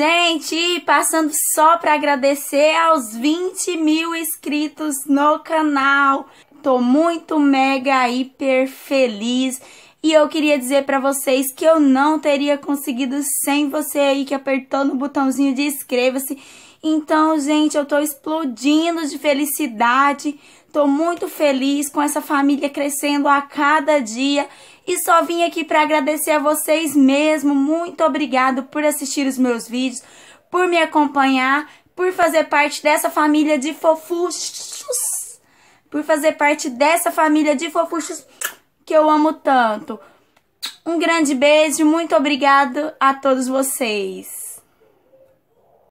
Gente, passando só para agradecer aos 20 mil inscritos no canal. Tô muito mega hiper feliz. E eu queria dizer para vocês que eu não teria conseguido sem você aí que apertou no botãozinho de inscreva-se. Então, gente, eu tô explodindo de felicidade. Tô muito feliz com essa família crescendo a cada dia e só vim aqui para agradecer a vocês mesmo. Muito obrigado por assistir os meus vídeos, por me acompanhar, por fazer parte dessa família de fofuchos. Por fazer parte dessa família de fofuchos que eu amo tanto. Um grande beijo, muito obrigado a todos vocês.